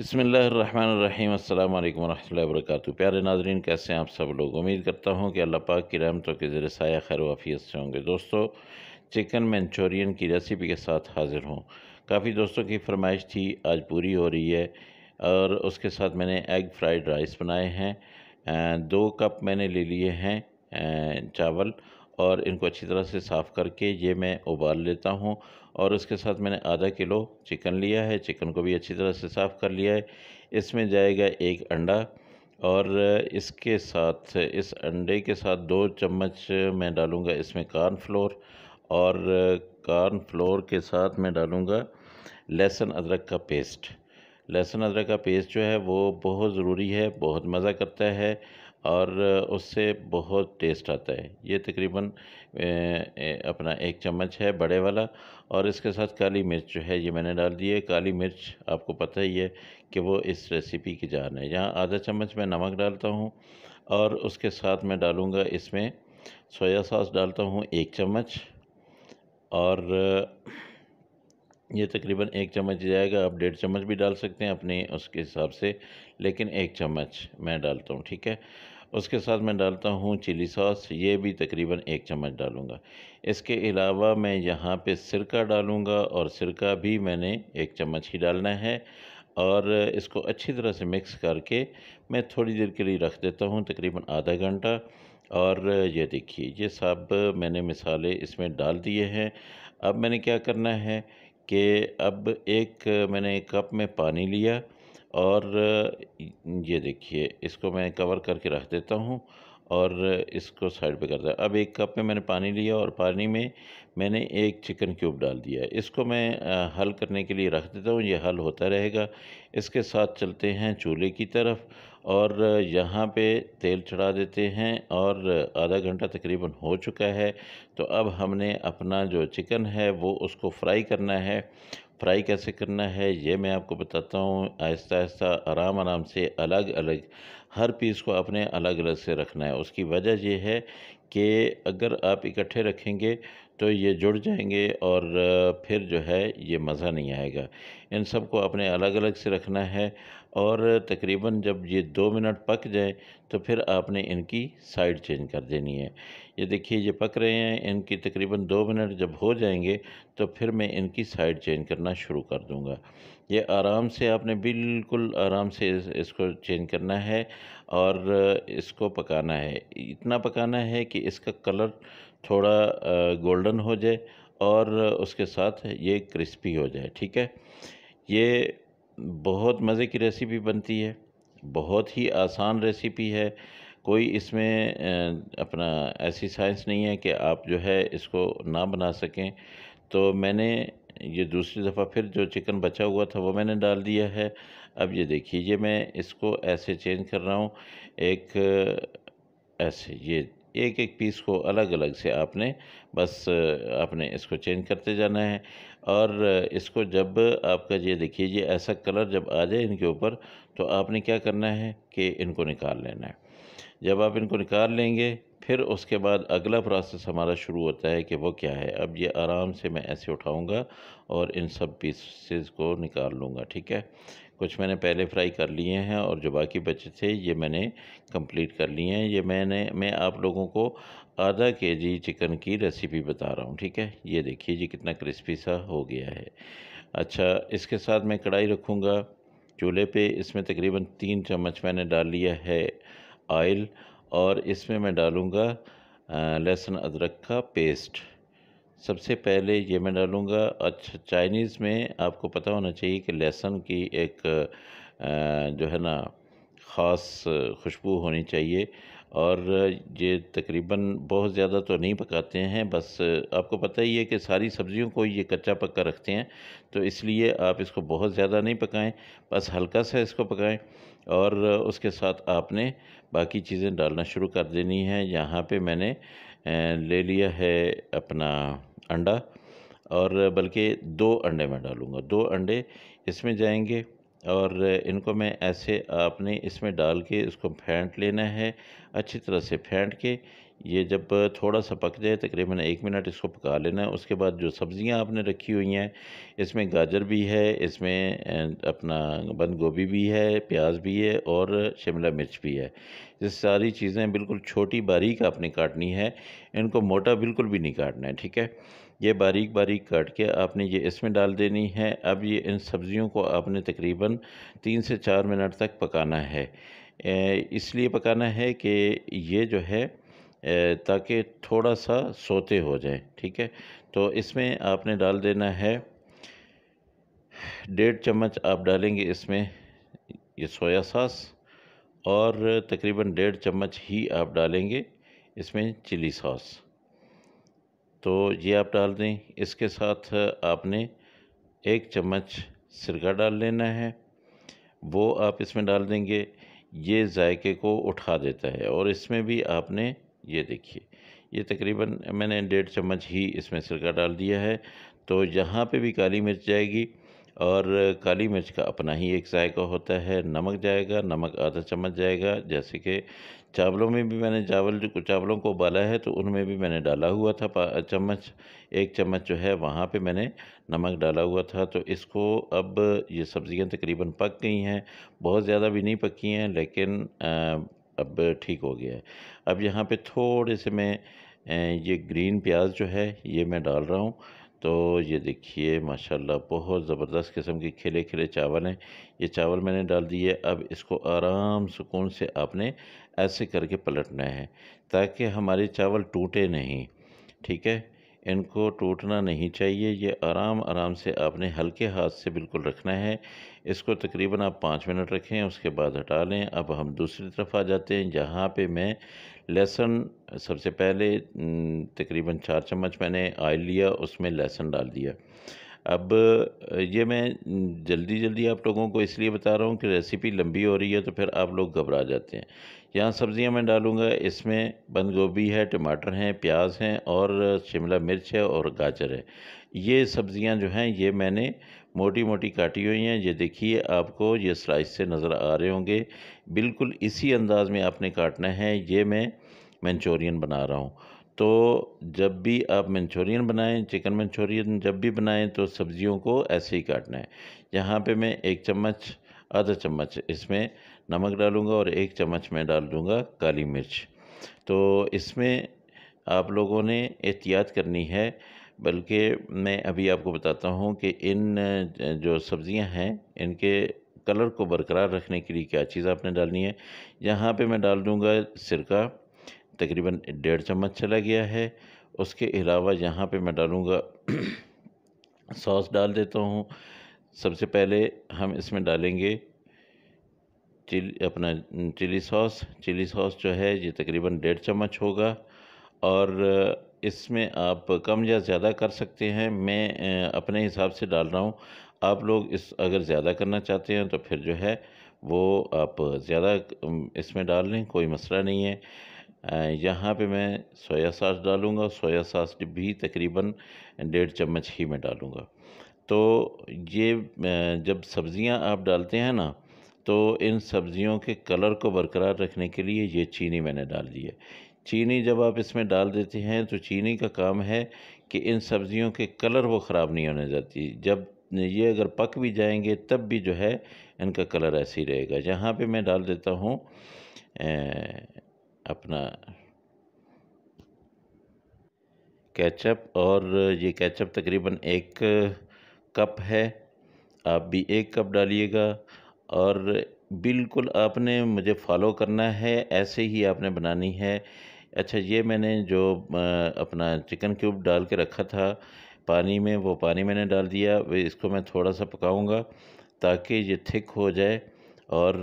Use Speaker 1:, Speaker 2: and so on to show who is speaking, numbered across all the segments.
Speaker 1: बसमीम् अल्लाम वरहमल वर्क प्यारे नाजरीन कैसे हैं आप सब लोग उम्मीद करता हूँ कि अल्लाह पाक की रहमतों के ज़रिए साया खैर वाफियत से होंगे दोस्तों चिकन मंचूरियन की रेसिपी के साथ हाज़िर हूँ काफ़ी दोस्तों की फरमाइश थी आज पूरी हो रही है और उसके साथ मैंने एग फ्राइड राइस बनाए हैं दो कप मैंने ले लिए हैं चावल और इनको अच्छी तरह से साफ़ करके ये मैं उबाल लेता हूँ और उसके साथ मैंने आधा किलो चिकन लिया है चिकन को भी अच्छी तरह से साफ़ कर लिया है इसमें जाएगा एक अंडा और इसके साथ इस अंडे के साथ दो चम्मच मैं डालूँगा इसमें कॉर्न फ्लोर और कॉर्न फ्लोर के साथ मैं डालूँगा लहसुन अदरक का पेस्ट लहसुन अदरक का पेस्ट जो है वो बहुत ज़रूरी है बहुत मज़ा करता है और उससे बहुत टेस्ट आता है ये तकरीबन अपना एक चम्मच है बड़े वाला और इसके साथ काली मिर्च जो है ये मैंने डाल दी है काली मिर्च आपको पता ही है कि वो इस रेसिपी की जान है यहाँ आधा चम्मच मैं नमक डालता हूँ और उसके साथ मैं डालूँगा इसमें सोया सॉस डालता हूँ एक चम्मच और ये तकरीबन एक चम्मच जाएगा आप डेढ़ चम्मच भी डाल सकते हैं अपने उसके हिसाब से लेकिन एक चम्मच मैं डालता हूँ ठीक है उसके साथ मैं डालता हूँ चिली सॉस ये भी तकरीबन एक चम्मच डालूँगा इसके अलावा मैं यहाँ पे सिरका डालूँगा और सिरका भी मैंने एक चम्मच ही डालना है और इसको अच्छी तरह से मिक्स करके मैं थोड़ी देर के लिए रख देता हूँ तकरीबन आधा घंटा और ये देखिए ये सब मैंने मिसाले इसमें डाल दिए हैं अब मैंने क्या करना है कि अब एक मैंने कप में पानी लिया और ये देखिए इसको मैं कवर करके रख देता हूँ और इसको साइड पे करता अब एक कप में मैंने पानी लिया और पानी में मैंने एक चिकन क्यूब डाल दिया इसको मैं हल करने के लिए रख देता हूँ ये हल होता रहेगा इसके साथ चलते हैं चूल्हे की तरफ और यहाँ पे तेल चढ़ा देते हैं और आधा घंटा तकरीबन हो चुका है तो अब हमने अपना जो चिकन है वो उसको फ्राई करना है फ्राई कैसे करना है ये मैं आपको बताता हूँ आहिस्ता आहिस्ता आराम आराम से अलग अलग हर पीस को अपने अलग अलग से रखना है उसकी वजह यह है कि अगर आप इकट्ठे रखेंगे तो ये जुड़ जाएंगे और फिर जो है ये मज़ा नहीं आएगा इन सबको आपने अलग अलग से रखना है और तकरीबन जब ये दो मिनट पक जाए तो फिर आपने इनकी साइड चेंज कर देनी है ये देखिए ये पक रहे हैं इनकी तकरीबन दो मिनट जब हो जाएंगे तो फिर मैं इनकी साइड चेंज करना शुरू कर दूँगा ये आराम से आपने बिल्कुल आराम से इस, इसको चेंज करना है और इसको पकाना है इतना पकाना है कि इसका कलर थोड़ा गोल्डन हो जाए और उसके साथ ये क्रिस्पी हो जाए ठीक है ये बहुत मज़े की रेसिपी बनती है बहुत ही आसान रेसिपी है कोई इसमें अपना ऐसी साइंस नहीं है कि आप जो है इसको ना बना सकें तो मैंने ये दूसरी दफ़ा फिर जो चिकन बचा हुआ था वो मैंने डाल दिया है अब ये देखिए ये मैं इसको ऐसे चेंज कर रहा हूँ एक ऐसे ये एक एक पीस को अलग अलग से आपने बस आपने इसको चेंज करते जाना है और इसको जब आपका ये देखिए ये ऐसा कलर जब आ जाए इनके ऊपर तो आपने क्या करना है कि इनको निकाल लेना है जब आप इनको निकाल लेंगे फिर उसके बाद अगला प्रोसेस हमारा शुरू होता है कि वो क्या है अब ये आराम से मैं ऐसे उठाऊंगा और इन सब पीसेस को निकाल लूँगा ठीक है कुछ मैंने पहले फ्राई कर लिए हैं और जो बाकी बचे थे ये मैंने कंप्लीट कर लिए हैं ये मैंने मैं आप लोगों को आधा के जी चिकन की रेसिपी बता रहा हूँ ठीक है ये देखिए जी कितना क्रिस्पी सा हो गया है अच्छा इसके साथ मैं कढ़ाई रखूँगा चूल्हे पे इसमें तकरीबन तीन चम्मच मैंने डाल लिया है आयल और इसमें मैं डालूँगा लहसुन अदरक का पेस्ट सबसे पहले ये मैं डालूँगा अच्छा चाइनीज़ में आपको पता होना चाहिए कि लहसुन की एक जो है ना ख़ास खुशबू होनी चाहिए और ये तकरीबन बहुत ज़्यादा तो नहीं पकाते हैं बस आपको पता ही है कि सारी सब्ज़ियों को ये कच्चा पक्का रखते हैं तो इसलिए आप इसको बहुत ज़्यादा नहीं पकाएं बस हल्का सा इसको पकाएं और उसके साथ आपने बाकी चीज़ें डालना शुरू कर देनी है यहाँ पे मैंने ले लिया है अपना अंडा और बल्कि दो अंडे मैं डालूँगा दो अंडे इसमें जाएंगे और इनको मैं ऐसे आपने इसमें डाल के इसको फेंट लेना है अच्छी तरह से फेंट के ये जब थोड़ा सा पक जाए तकरीबन एक मिनट इसको पका लेना है उसके बाद जो सब्ज़ियाँ आपने रखी हुई हैं इसमें गाजर भी है इसमें अपना बंद गोभी भी है प्याज भी है और शिमला मिर्च भी है ये सारी चीज़ें बिल्कुल छोटी बारीक आपने काटनी है इनको मोटा बिल्कुल भी नहीं काटना है ठीक है ये बारीक बारीक काट के आपने ये इसमें डाल देनी है अब ये इन सब्ज़ियों को आपने तकरीबन तीन से चार मिनट तक पकाना है इसलिए पकाना है कि ये जो है ताकि थोड़ा सा सोते हो जाए ठीक है तो इसमें आपने डाल देना है डेढ़ चम्मच आप डालेंगे इसमें ये सोया सॉस और तकरीबन डेढ़ चम्मच ही आप डालेंगे इसमें चिली सॉस तो ये आप डाल दें इसके साथ आपने एक चम्मच सिरका डाल लेना है वो आप इसमें डाल देंगे ये जायके को उठा देता है और इसमें भी आपने ये देखिए ये तकरीबन मैंने डेढ़ चम्मच ही इसमें सिरका डाल दिया है तो यहाँ पे भी काली मिर्च जाएगी और काली मिर्च का अपना ही एक जायका होता है नमक जाएगा नमक आधा चम्मच जाएगा जैसे कि चावलों में भी मैंने चावल चावलों को उबाला है तो उनमें भी मैंने डाला हुआ था चम्मच एक चम्मच जो है वहाँ पे मैंने नमक डाला हुआ था तो इसको अब ये सब्ज़ियाँ तकरीबन पक गई हैं बहुत ज़्यादा भी नहीं पकी हैं लेकिन अब ठीक हो गया है अब यहाँ पर थोड़े से मैं ये ग्रीन प्याज जो है ये मैं डाल रहा हूँ तो ये देखिए माशाल्लाह बहुत ज़बरदस्त किस्म के खिले खिले चावल हैं ये चावल मैंने डाल दिए अब इसको आराम सुकून से आपने ऐसे करके पलटना है ताकि हमारे चावल टूटे नहीं ठीक है इनको टूटना नहीं चाहिए ये आराम आराम से आपने हल्के हाथ से बिल्कुल रखना है इसको तकरीबन आप पाँच मिनट रखें उसके बाद हटा लें अब हम दूसरी तरफ आ जाते हैं जहाँ पे मैं लहसुन सबसे पहले तकरीबन चार चम्मच मैंने ऑयल लिया उसमें लहसुन डाल दिया अब ये मैं जल्दी जल्दी आप लोगों को इसलिए बता रहा हूँ कि रेसिपी लंबी हो रही है तो फिर आप लोग घबरा जाते हैं यहाँ सब्ज़ियाँ मैं डालूँगा इसमें बंद गोभी है टमाटर हैं प्याज हैं और शिमला मिर्च है और गाजर है ये सब्ज़ियाँ जो हैं ये मैंने मोटी मोटी काटी हुई हैं ये देखिए आपको ये स्लाइस से नज़र आ रहे होंगे बिल्कुल इसी अंदाज में आपने काटना है ये मैं मंचूरियन बना रहा हूँ तो जब भी आप मंचूरियन बनाएं चिकन मंचूरियन जब भी बनाएं तो सब्जियों को ऐसे ही काटना है यहाँ पे मैं एक चम्मच आधा चम्मच इसमें नमक डालूँगा और एक चम्मच मैं डाल दूँगा काली मिर्च तो इसमें आप लोगों ने एहतियात करनी है बल्कि मैं अभी आपको बताता हूँ कि इन जो सब्ज़ियाँ हैं इनके कलर को बरकरार रखने के लिए क्या चीज़ आपने डालनी है यहाँ पे मैं डाल दूँगा सिरका तकरीबन डेढ़ चम्मच चला गया है उसके अलावा यहाँ पे मैं डालूँगा सॉस डाल देता हूँ सबसे पहले हम इसमें डालेंगे चिली अपना चिली सॉस चिली सॉस जो है ये तकरीबन डेढ़ चम्मच होगा और इसमें आप कम या ज़्यादा कर सकते हैं मैं अपने हिसाब से डाल रहा हूँ आप लोग इस अगर ज़्यादा करना चाहते हैं तो फिर जो है वो आप ज़्यादा इसमें डाल लें कोई मसला नहीं है यहाँ पे मैं सोया सास डालूँगा सोया सास भी तकरीबन डेढ़ चम्मच ही मैं डालूँगा तो ये जब सब्ज़ियाँ आप डालते हैं ना तो इन सब्ज़ियों के कलर को बरकरार रखने के लिए ये चीनी मैंने डाल दी है चीनी जब आप इसमें डाल देते हैं तो चीनी का काम है कि इन सब्ज़ियों के कलर वो ख़राब नहीं होने जाती जब ये अगर पक भी जाएंगे तब भी जो है इनका कलर ऐसे ही रहेगा जहाँ पे मैं डाल देता हूँ अपना कैचअप और ये कैचअप तकरीबन एक कप है आप भी एक कप डालिएगा और बिल्कुल आपने मुझे फॉलो करना है ऐसे ही आपने बनानी है अच्छा ये मैंने जो अपना चिकन क्यूब डाल के रखा था पानी में वो पानी मैंने डाल दिया इसको मैं थोड़ा सा पकाऊंगा ताकि ये थिक हो जाए और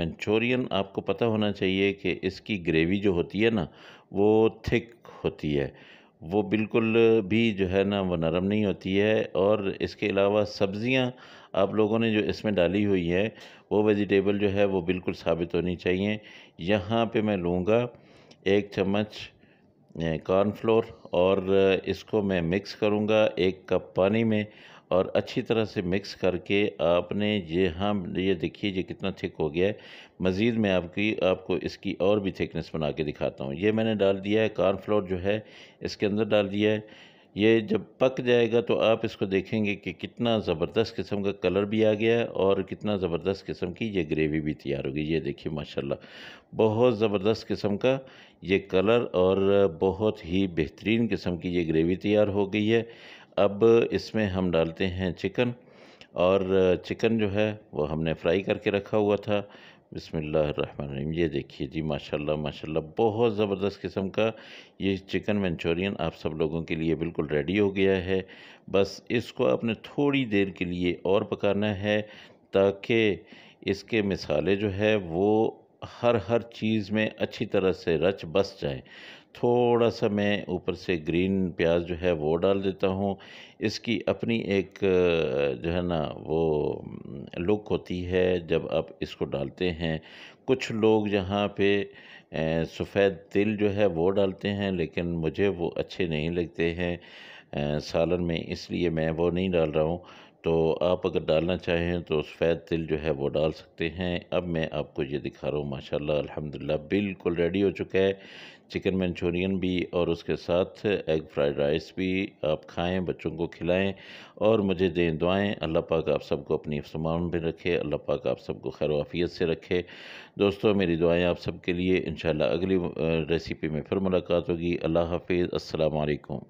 Speaker 1: मंचूरियन आपको पता होना चाहिए कि इसकी ग्रेवी जो होती है ना वो थिक होती है वो बिल्कुल भी जो है ना वो नरम नहीं होती है और इसके अलावा सब्ज़ियाँ आप लोगों ने जो इसमें डाली हुई हैं वो वेजिटेबल जो है वो बिल्कुल साबित होनी चाहिए यहाँ पे मैं लूँगा एक चम्मच कॉर्नफ्लोर और इसको मैं मिक्स करूँगा एक कप पानी में और अच्छी तरह से मिक्स करके आपने ये हाँ ये देखिए ये कितना थिक हो गया है मज़ीद मैं आपकी आपको इसकी और भी थिकनेस बना के दिखाता हूँ ये मैंने डाल दिया है कॉर्नफ्लोर जो है इसके अंदर डाल दिया है ये जब पक जाएगा तो आप इसको देखेंगे कि कितना ज़बरदस्त किस्म का कलर भी आ गया और कितना ज़बरदस्त किस्म की ये ग्रेवी भी तैयार होगी ये देखिए माशाल्लाह बहुत ज़बरदस्त किस्म का ये कलर और बहुत ही बेहतरीन किस्म की ये ग्रेवी तैयार हो गई है अब इसमें हम डालते हैं चिकन और चिकन जो है वो हमने फ्राई करके रखा हुआ था बिसमीम ये देखिए जी माशाल्लाह माशाल्लाह बहुत ज़बरदस्त किस्म का ये चिकन मंचूरियन आप सब लोगों के लिए बिल्कुल रेडी हो गया है बस इसको आपने थोड़ी देर के लिए और पकाना है ताकि इसके मिसाले जो है वो हर हर चीज़ में अच्छी तरह से रच बस जाए थोड़ा सा मैं ऊपर से ग्रीन प्याज जो है वो डाल देता हूँ इसकी अपनी एक जो है ना वो लुक होती है जब आप इसको डालते हैं कुछ लोग यहाँ पे सफ़ेद तिल जो है वो डालते हैं लेकिन मुझे वो अच्छे नहीं लगते हैं सालन में इसलिए मैं वो नहीं डाल रहा हूँ तो आप अगर डालना चाहें तो सफ़ेद तिल जो है वो डाल सकते हैं अब मैं आपको ये दिखा रहा हूँ माशाल्लाह अल्हम्दुलिल्लाह बिल्कुल रेडी हो चुका है चिकन मंचूरियन भी और उसके साथ एग फ्राइड राइस भी आप खाएं बच्चों को खिलाएं और मुझे दें दुआएं अल्लाह पाक आप सबको अपनी समान में रखे अल्लाह पाक आप सबको खैर वाफियत से रखे दोस्तों मेरी दुआएं आप सबके लिए इन अगली रेसिपी में फिर मुलाकात होगी अल्लाह हाफिज़ असलकम